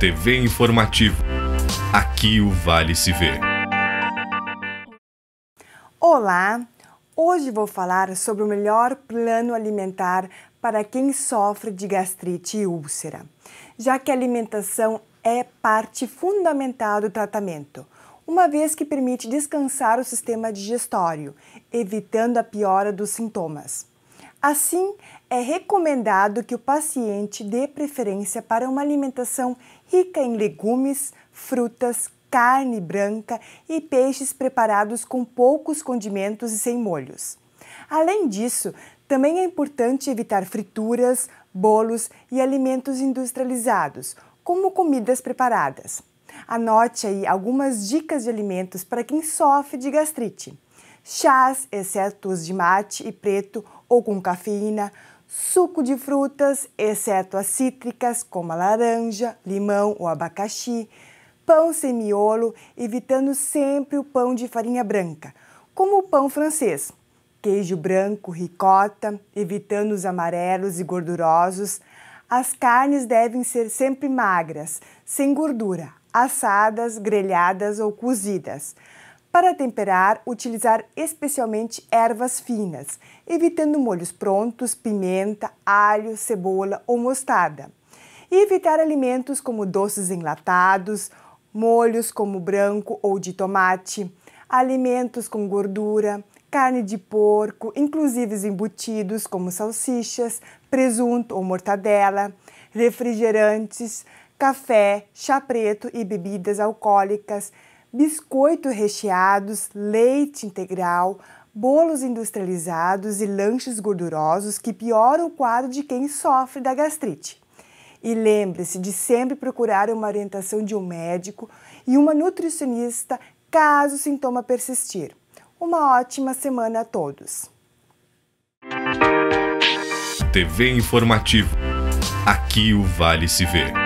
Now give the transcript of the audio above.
TV Informativo. Aqui o Vale se vê. Olá! Hoje vou falar sobre o melhor plano alimentar para quem sofre de gastrite e úlcera, já que a alimentação é parte fundamental do tratamento, uma vez que permite descansar o sistema digestório, evitando a piora dos sintomas. Assim, é recomendado que o paciente dê preferência para uma alimentação rica em legumes, frutas, carne branca e peixes preparados com poucos condimentos e sem molhos. Além disso, também é importante evitar frituras, bolos e alimentos industrializados, como comidas preparadas. Anote aí algumas dicas de alimentos para quem sofre de gastrite. Chás, exceto os de mate e preto, ou com cafeína, suco de frutas, exceto as cítricas como a laranja, limão ou abacaxi, pão sem miolo, evitando sempre o pão de farinha branca, como o pão francês, queijo branco, ricota, evitando os amarelos e gordurosos. As carnes devem ser sempre magras, sem gordura, assadas, grelhadas ou cozidas. Para temperar, utilizar especialmente ervas finas, evitando molhos prontos, pimenta, alho, cebola ou mostarda. E evitar alimentos como doces enlatados, molhos como branco ou de tomate, alimentos com gordura, carne de porco, inclusive embutidos como salsichas, presunto ou mortadela, refrigerantes, café, chá preto e bebidas alcoólicas biscoito recheados, leite integral, bolos industrializados e lanches gordurosos que pioram o quadro de quem sofre da gastrite. E lembre-se de sempre procurar uma orientação de um médico e uma nutricionista caso o sintoma persistir. Uma ótima semana a todos. TV Informativo. Aqui o Vale se vê.